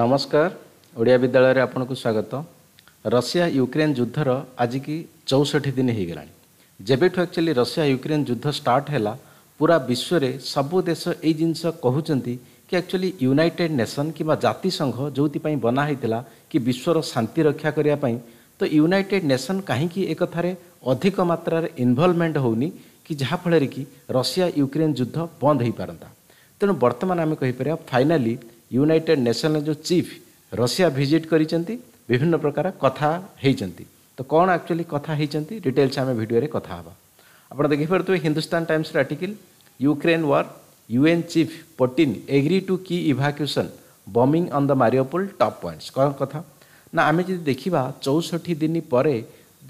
ନମସ୍କାର ଓଡ଼ିଆ ବିଦ୍ୟାଳୟରେ ଆପଣଙ୍କୁ ସ୍ୱାଗତ ରଷିଆ ୟୁକ୍ରେନ୍ ଯୁଦ୍ଧର ଆଜିକି ଚଉଷଠି ଦିନ ହୋଇଗଲାଣି ଯେବେଠୁ ଆକ୍ଚୁଆଲି ରଷିଆ ୟୁକ୍ରେନ୍ ଯୁଦ୍ଧ ଷ୍ଟାର୍ଟ ହେଲା ପୁରା ବିଶ୍ୱରେ ସବୁ ଦେଶ ଏଇ ଜିନିଷ କହୁଛନ୍ତି କି ଆକ୍ଚୁଆଲି ୟୁନାଇଟେଡ଼ ନେସନ୍ କିମ୍ବା ଜାତିସଂଘ ଯେଉଁଥିପାଇଁ ବନା ହୋଇଥିଲା କି ବିଶ୍ୱର ଶାନ୍ତି ରକ୍ଷା କରିବା ପାଇଁ ତ ୟୁନାଇଟେଡ଼ ନେସନ୍ କାହିଁକି ଏକଥାରେ ଅଧିକ ମାତ୍ରାରେ ଇନଭଲ୍ଭମେଣ୍ଟ ହେଉନି କି ଯାହାଫଳରେ କି ରଷିଆ ୟୁକ୍ରେନ୍ ଯୁଦ୍ଧ ବନ୍ଦ ହୋଇପାରନ୍ତା ତେଣୁ ବର୍ତ୍ତମାନ ଆମେ କହିପାରିବା ଫାଇନାଲି ୟୁନାଇଟେଡ଼ ନେସନ୍ର ଯେଉଁ ଚିଫ୍ ରଷିଆ ଭିଜିଟ୍ କରିଛନ୍ତି ବିଭିନ୍ନ ପ୍ରକାର କଥା ହେଇଛନ୍ତି ତ କ'ଣ ଆକ୍ଚୁଆଲି କଥା ହେଇଛନ୍ତି ଡିଟେଲ୍ସ ଆମେ ଭିଡ଼ିଓରେ କଥା ହେବା ଆପଣ ଦେଖିପାରୁଥିବେ ହିନ୍ଦୁସ୍ତାନ ଟାଇମ୍ସର article Ukraine war UN chief Putin agree to କି evacuation bombing on the Mariupol top points କ'ଣ କଥା ନା ଆମେ ଯଦି ଦେଖିବା ଚଉଷଠି ଦିନ ପରେ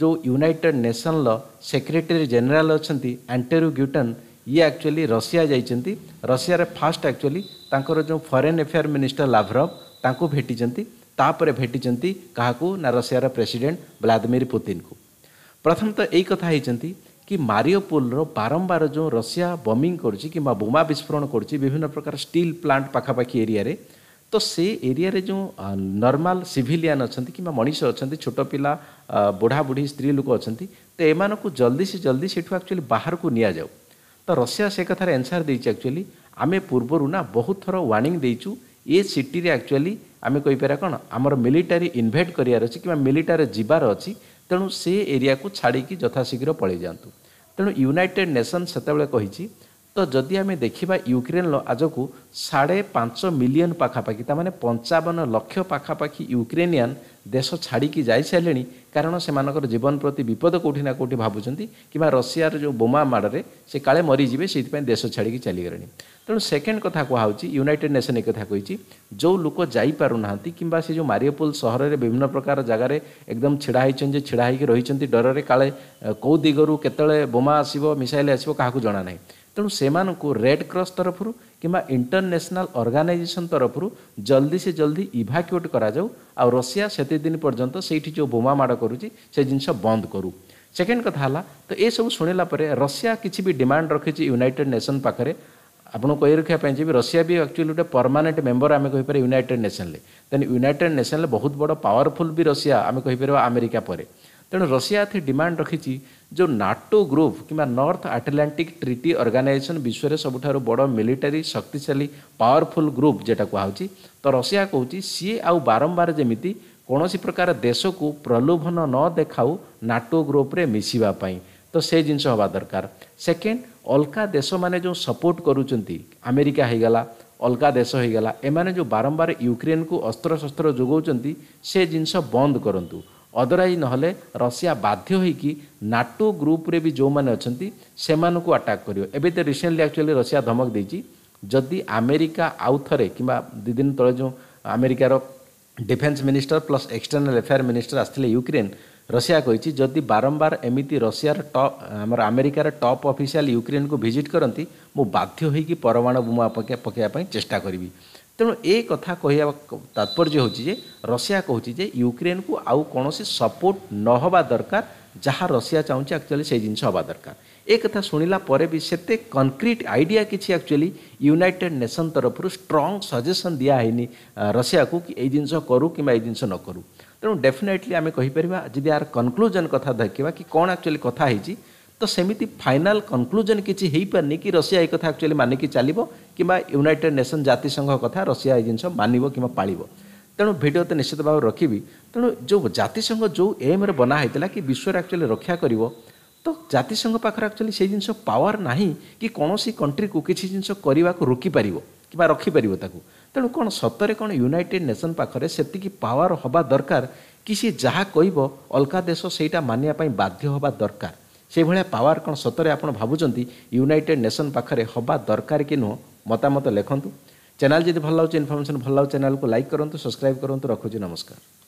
ଯେଉଁ ୟୁନାଇଟେଡ଼ ନେସନ୍ର ସେକ୍ରେଟେରୀ ଜେନେରାଲ୍ ଅଛନ୍ତି ଆଣ୍ଟେରୁ ଗ୍ୟୁଟନ୍ ଇଏ ଆକ୍ଚୁଆଲି ରଷିଆ ଯାଇଛନ୍ତି ରଷିଆରେ ଫାଷ୍ଟ ଆକ୍ଚୁଆଲି ତାଙ୍କର ଯେଉଁ ଫରେନ୍ ଆଫେୟାର୍ ମିନିଷ୍ଟର ଲାଭରଭ ତାଙ୍କୁ ଭେଟିଛନ୍ତି ତାପରେ ଭେଟିଛନ୍ତି କାହାକୁ ନା ରଷିଆର ପ୍ରେସିଡେଣ୍ଟ ଭ୍ଲାଦିମିର ପୁତିନଙ୍କୁ ପ୍ରଥମତଃ ଏଇ କଥା ହେଇଛନ୍ତି କି ମାରିଓପୁଲର ବାରମ୍ବାର ଯେଉଁ ରଷିଆ ବମ୍ବିଂ କରୁଛି କିମ୍ବା ବୋମା ବିସ୍ଫୋରଣ କରୁଛି ବିଭିନ୍ନ ପ୍ରକାର ଷ୍ଟିଲ୍ ପ୍ଲାଣ୍ଟ ପାଖାପାଖି ଏରିଆରେ ତ ସେ ଏରିଆରେ ଯେଉଁ ନର୍ମାଲ ସିଭିଲିଆନ୍ ଅଛନ୍ତି କିମ୍ବା ମଣିଷ ଅଛନ୍ତି ଛୋଟ ପିଲା ବୁଢ଼ାବୁଢ଼ୀ ସ୍ତ୍ରୀ ଲୋକ ଅଛନ୍ତି ତ ଏମାନଙ୍କୁ ଜଲ୍ଦି ସେ ଜଲ୍ଦି ସେଠୁ ଆକ୍ଚୁଆଲି ବାହାରକୁ ନିଆଯାଉ ତ ରଷିଆ ସେ କଥାରେ ଆନ୍ସର ଦେଇଛି ଆକ୍ଚୁଆଲି ଆମେ ପୂର୍ବରୁ ନା ବହୁତ ଥର ୱାର୍ଣ୍ଣିଂ ଦେଇଛୁ ଏ ସିଟିରେ ଆକ୍ଚୁଆଲି ଆମେ କହିପାରିବା କ'ଣ ଆମର ମିଲିଟାରୀ ଇନଭାଇଟ୍ କରିବାର ଅଛି କିମ୍ବା ମିଲିଟାରୀ ଯିବାର ଅଛି ତେଣୁ ସେ ଏରିଆକୁ ଛାଡ଼ିକି ଯଥାଶୀଘ୍ର ପଳାଇ ଯାଆନ୍ତୁ ତେଣୁ ୟୁନାଇଟେଡ଼୍ ନେସନ୍ ସେତେବେଳେ କହିଛି ତ ଯଦି ଆମେ ଦେଖିବା ୟୁକ୍ରେନ୍ର ଆଜକୁ ସାଢ଼େ ପାଞ୍ଚ ମିଲିୟନ ପାଖାପାଖି ତାମାନେ ପଞ୍ଚାବନ ଲକ୍ଷ ପାଖାପାଖି ୟୁକ୍ରେନିଆନ୍ ଦେଶ ଛାଡ଼ିକି ଯାଇସାରିଲେଣି କାରଣ ସେମାନଙ୍କର ଜୀବନ ପ୍ରତି ବିପଦ କେଉଁଠି ନା କେଉଁଠି ଭାବୁଛନ୍ତି କିମ୍ବା ରଷିଆର ଯେଉଁ ବୋମା ମାଡ଼ରେ ସେ କାଳେ ମରିଯିବେ ସେଇଥିପାଇଁ ଦେଶ ଛାଡ଼ିକି ଚାଲିଗଲେଣି ତେଣୁ ସେକେଣ୍ଡ କଥା କୁହାହେଉଛି ୟୁନାଇଟେଡ୍ ନେସନ୍ ଏ କଥା କହିଛି ଯେଉଁ ଲୋକ ଯାଇପାରୁନାହାନ୍ତି କିମ୍ବା ସେ ଯେଉଁ ମାରିଓପୁଲ ସହରରେ ବିଭିନ୍ନ ପ୍ରକାର ଜାଗାରେ ଏକଦମ ଛିଡ଼ା ହୋଇଛନ୍ତି ଯେ ଛିଡ଼ା ହେଇକି ରହିଛନ୍ତି ଡରରେ କାଳେ କେଉଁ ଦିଗରୁ କେତେବେଳେ ବୋମା ଆସିବ ମିସାଇଲ୍ ଆସିବ କାହାକୁ ଜଣା ନାହିଁ ତେଣୁ ସେମାନଙ୍କୁ ରେଡ୍ କ୍ରସ୍ ତରଫରୁ କିମ୍ବା ଇଣ୍ଟରନ୍ୟାସନାଲ୍ ଅର୍ଗାନାଇଜେସନ୍ ତରଫରୁ ଜଲ୍ଦି ସେ ଜଲ୍ଦି ଇଭାକ୍ୟୁଏଟ୍ କରାଯାଉ ଆଉ ରଷିଆ ସେତେ ଦିନ ପର୍ଯ୍ୟନ୍ତ ସେଇଠି ଯେଉଁ ବୋମା ମାଡ଼ କରୁଛି ସେ ଜିନିଷ ବନ୍ଦ କରୁ ସେକେଣ୍ଡ କଥା ହେଲା ତ ଏସବୁ ଶୁଣିଲା ପରେ ରଷିଆ କିଛି ବି ଡିମାଣ୍ଡ ରଖିଛି ୟୁନାଇଟେଡ୍ ନେସନ୍ ପାଖରେ ଆପଣଙ୍କୁ କହି ରଖିବା ପାଇଁ ଯିବି ରଷିଆ ବି ଆକ୍ଚୁଆଲି ଗୋଟେ ପରମାନେଣ୍ଟ ମେମ୍ବର ଆମେ କହିପାରିବା ୟୁନାଇଟେଡ୍ ନେସନ୍ରେ ଦେନ୍ ୟୁନାଇଟେଡ୍ ନେସନ୍ରେ ବହୁତ ବଡ଼ ପାୱାରଫୁଲ୍ ବି ରଷିଆ ଆମେ କହିପାରିବା ଆମେରିକା ପରେ ତେଣୁ ରଷିଆ ଏଥି ଡିମାଣ୍ଡ ରଖିଛି ଯେଉଁ ନାଟୋ ଗ୍ରୁପ୍ କିମ୍ବା ନର୍ଥ ଆଟଲାଣ୍ଟିକ୍ ଟ୍ରିଟି ଅର୍ଗାନାଇଜେସନ୍ ବିଶ୍ୱରେ ସବୁଠାରୁ ବଡ଼ ମିଲିଟାରୀ ଶକ୍ତିଶାଳୀ ପାୱାରଫୁଲ୍ ଗ୍ରୁପ୍ ଯେଉଁଟା କୁହାହେଉଛି ତ ରଷିଆ କହୁଛି ସିଏ ଆଉ ବାରମ୍ବାର ଯେମିତି କୌଣସି ପ୍ରକାର ଦେଶକୁ ପ୍ରଲୋଭନ ନ ଦେଖାଉ ନାଟୋ ଗ୍ରୁପ୍ରେ ମିଶିବା ପାଇଁ ତ ସେ ଜିନିଷ ହେବା ଦରକାର ସେକେଣ୍ଡ ଅଲଗା ଦେଶମାନେ ଯେଉଁ ସପୋର୍ଟ କରୁଛନ୍ତି ଆମେରିକା ହେଇଗଲା ଅଲଗା ଦେଶ ହେଇଗଲା ଏମାନେ ଯେଉଁ ବାରମ୍ବାର ୟୁକ୍ରେନ୍କୁ ଅସ୍ତ୍ରଶସ୍ତ୍ର ଯୋଗାଉଛନ୍ତି ସେ ଜିନିଷ ବନ୍ଦ କରନ୍ତୁ ଅଦରାଇ ନହେଲେ ରଷିଆ ବାଧ୍ୟ ହୋଇକି ନାଟୋ ଗ୍ରୁପ୍ରେ ବି ଯେଉଁମାନେ ଅଛନ୍ତି ସେମାନଙ୍କୁ ଆଟାକ୍ କରିବ ଏବେ ତ ରିସେଣ୍ଟଲି ଆକ୍ଚୁଆଲି ରଷିଆ ଧମକ ଦେଇଛି ଯଦି ଆମେରିକା ଆଉ ଥରେ କିମ୍ବା ଦୁଇ ଦିନ ତଳେ ଯେଉଁ ଆମେରିକାର defence minister plus external affair minister ଆସିଥିଲେ ୟୁକ୍ରେନ୍ ରଷିଆ କହିଛି ଯଦି ବାରମ୍ବାର ଏମିତି ରଷିଆର ଟପ୍ ଆମର ଆମେରିକାର ଟପ୍ ଅଫିସିଆଲ୍ ୟୁକ୍ରେନ୍କୁ ଭିଜିଟ୍ କରନ୍ତି ମୁଁ ବାଧ୍ୟ ହୋଇକି ପରମାଣୁ ବୋମା ପକାଇବା ପାଇଁ ଚେଷ୍ଟା କରିବି ତେଣୁ ଏ କଥା କହିବା ତାତ୍ପର୍ଯ୍ୟ ହେଉଛି ଯେ ରଷିଆ କହୁଛି ଯେ ୟୁକ୍ରେନ୍କୁ ଆଉ କୌଣସି ସପୋର୍ଟ ନ ହେବା ଦରକାର ଯାହା ରଷିଆ ଚାହୁଁଛି ଆକ୍ଚୁଆଲି ସେଇ ଜିନିଷ ହେବା ଦରକାର ଏ କଥା ଶୁଣିଲା ପରେ ବି ସେତେ କନକ୍ରିଟ୍ ଆଇଡ଼ିଆ କିଛି ଆକ୍ଚୁଆଲି ୟୁନାଇଟେଡ୍ ନେସନ୍ ତରଫରୁ ଷ୍ଟ୍ରଙ୍ଗ ସଜେସନ୍ ଦିଆ ହେଇନି ରଷିଆକୁ କି ଏଇ ଜିନିଷ କରୁ କିମ୍ବା ଏଇ ଜିନିଷ ନ କରୁ ତେଣୁ ଡେଫିନେଟଲି ଆମେ କହିପାରିବା ଯଦି ଆର କନକ୍ଲୁଜନ୍ କଥା ଦେଖିବା କି କ'ଣ ଆକ୍ଚୁଆଲି କଥା ହେଇଛି ତ ସେମିତି ଫାଇନାଲ୍ କନକ୍ଲୁଜନ୍ କିଛି ହୋଇପାରୁନି କି ରଷିଆ ଏ କଥା ଆକ୍ଚୁଆଲି ମାନିକି ଚାଲିବ କିମ୍ବା ୟୁନାଇଟେଡ୍ ନେସନ୍ ଜାତିସଂଘ କଥା ରଷିଆ ଏ ଜିନିଷ ମାନିବ କିମ୍ବା ପାଳିବ ତେଣୁ ଭିଡ଼ିଓ ତ ନିଶ୍ଚିତ ଭାବରେ ରଖିବି ତେଣୁ ଯେଉଁ ଜାତିସଂଘ ଯେଉଁ ଏମ୍ରେ ବନା ହେଇଥିଲା କି ବିଶ୍ୱରେ ଆକ୍ଚୁଆଲି ରକ୍ଷା କରିବ ତ ଜାତିସଂଘ ପାଖରେ ଆକ୍ଚୁଆଲି ସେଇ ଜିନିଷ ପାୱାର ନାହିଁ କି କୌଣସି କଣ୍ଟ୍ରିକୁ କିଛି ଜିନିଷ କରିବାକୁ ରୋକିପାରିବ କିମ୍ବା ରଖିପାରିବ ତାକୁ ତେଣୁ କ'ଣ ସତରେ କ'ଣ ୟୁନାଇଟେଡ୍ ନେସନ୍ ପାଖରେ ସେତିକି ପାୱାର ହେବା ଦରକାର କି ସିଏ ଯାହା କହିବ ଅଲଗା ଦେଶ ସେଇଟା ମାନିବା ପାଇଁ ବାଧ୍ୟ ହେବା ଦରକାର ସେଇଭଳିଆ ପାୱାର କ'ଣ ସତରେ ଆପଣ ଭାବୁଛନ୍ତି ୟୁନାଇଟେଡ୍ ନେସନ୍ ପାଖରେ ହେବା ଦରକାର କି ନୁହଁ ମତାମତ ଲେଖନ୍ତୁ ଚ୍ୟାନେଲ୍ ଯଦି ଭଲ ଲାଗୁଛି ଇନଫର୍ମେସନ୍ ଭଲ ଲାଗୁଛି ଚ୍ୟାନେଲ୍କୁ ଲାଇକ୍ କରନ୍ତୁ ସବସ୍କ୍ରାଇବ୍ କରନ୍ତୁ ରଖୁଛି ନମସ୍କାର